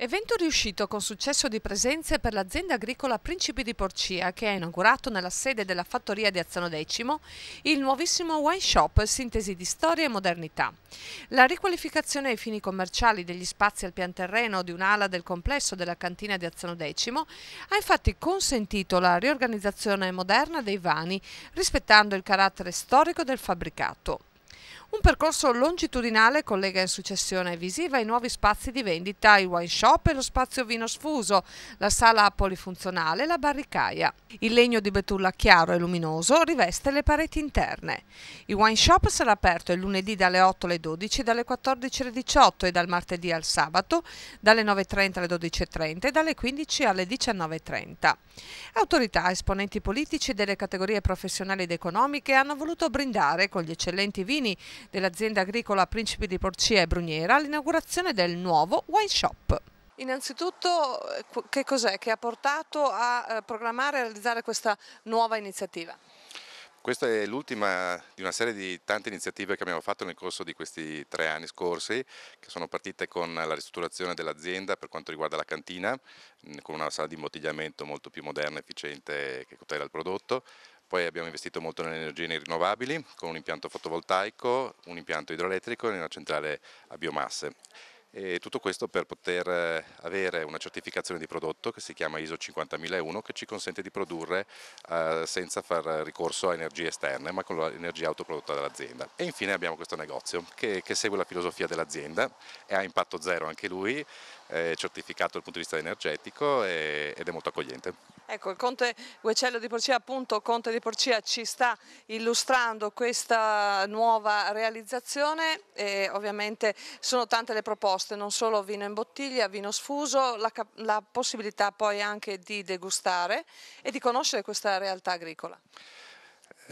Evento riuscito con successo di presenze per l'azienda agricola Principi di Porcia che ha inaugurato nella sede della fattoria di Azzano X il nuovissimo wine shop sintesi di storia e modernità. La riqualificazione ai fini commerciali degli spazi al pian terreno di un'ala del complesso della cantina di Azzano X ha infatti consentito la riorganizzazione moderna dei vani rispettando il carattere storico del fabbricato. Un percorso longitudinale collega in successione visiva i nuovi spazi di vendita, i wine shop e lo spazio vino sfuso, la sala polifunzionale e la barricaia. Il legno di betulla chiaro e luminoso riveste le pareti interne. Il wine shop sarà aperto il lunedì dalle 8 alle 12, dalle 14 alle 18 e dal martedì al sabato, dalle 9.30 alle 12.30 e dalle 15 alle 19.30. Autorità, esponenti politici delle categorie professionali ed economiche hanno voluto brindare con gli eccellenti vini dell'azienda agricola Principi di Porcia e Bruniera all'inaugurazione del nuovo wine shop. Innanzitutto eh, che cos'è che ha portato a eh, programmare e realizzare questa nuova iniziativa? Questa è l'ultima di una serie di tante iniziative che abbiamo fatto nel corso di questi tre anni scorsi, che sono partite con la ristrutturazione dell'azienda per quanto riguarda la cantina, mm, con una sala di imbottigliamento molto più moderna e efficiente che tutela il prodotto, poi abbiamo investito molto nelle energie rinnovabili con un impianto fotovoltaico, un impianto idroelettrico e una centrale a biomasse e tutto questo per poter eh, avere una certificazione di prodotto che si chiama ISO 50001 che ci consente di produrre eh, senza far ricorso a energie esterne ma con l'energia autoprodotta dall'azienda. E infine abbiamo questo negozio che, che segue la filosofia dell'azienda e ha impatto zero anche lui, è certificato dal punto di vista energetico ed è molto accogliente. Ecco, il Conte Guecello di Porcia, appunto Conte di Porcia ci sta illustrando questa nuova realizzazione e ovviamente sono tante le proposte proposte, non solo vino in bottiglia, vino sfuso, la, la possibilità poi anche di degustare e di conoscere questa realtà agricola.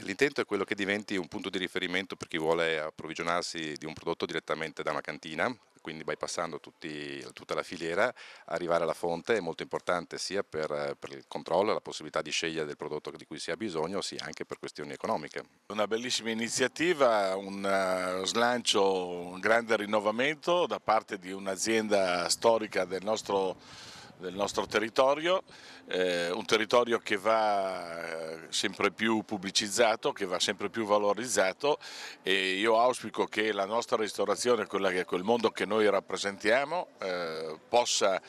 L'intento è quello che diventi un punto di riferimento per chi vuole approvvigionarsi di un prodotto direttamente da una cantina quindi bypassando tutti, tutta la filiera, arrivare alla fonte è molto importante sia per, per, il controllo, la possibilità di scegliere del prodotto di cui si ha bisogno, sia anche per questioni economiche. Una bellissima iniziativa, un eh, slancio, un grande rinnovamento da parte di un'azienda storica del nostro paese del nostro territorio, eh, un territorio che va eh, sempre più pubblicizzato, che va sempre più valorizzato e io auspico che la nostra ristorazione, che, quel mondo che noi rappresentiamo, eh, possa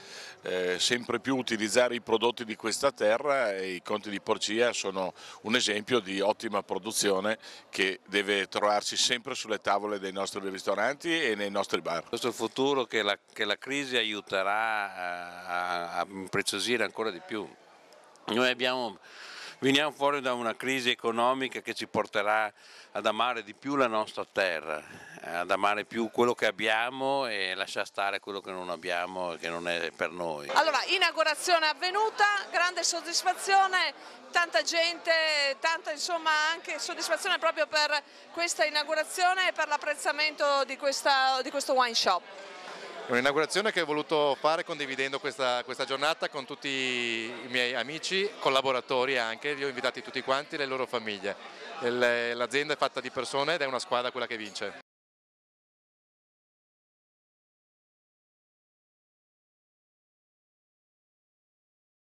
eh, sempre più utilizzare i prodotti di questa terra e i conti di Porcia sono un esempio di ottima produzione che deve trovarsi sempre sulle tavole dei nostri ristoranti e nei nostri bar. Questo è il futuro che la, che la crisi aiuterà eh, a a, impreziosire ancora di più. Noi abbiamo veniamo fuori da una crisi economica che ci porterà ad amare di più la nostra terra, ad amare più quello che abbiamo e lasciare stare quello che non abbiamo e che non è per noi. Allora, inaugurazione avvenuta, grande soddisfazione, tanta gente, tanta insomma anche soddisfazione proprio per questa inaugurazione e per l'apprezzamento di, di questo wine shop. Un'inaugurazione che ho voluto fare condividendo questa, questa, giornata con tutti i miei amici, collaboratori anche, li ho invitati tutti quanti, e le loro famiglie. L'azienda è fatta di persone ed è una squadra quella che vince.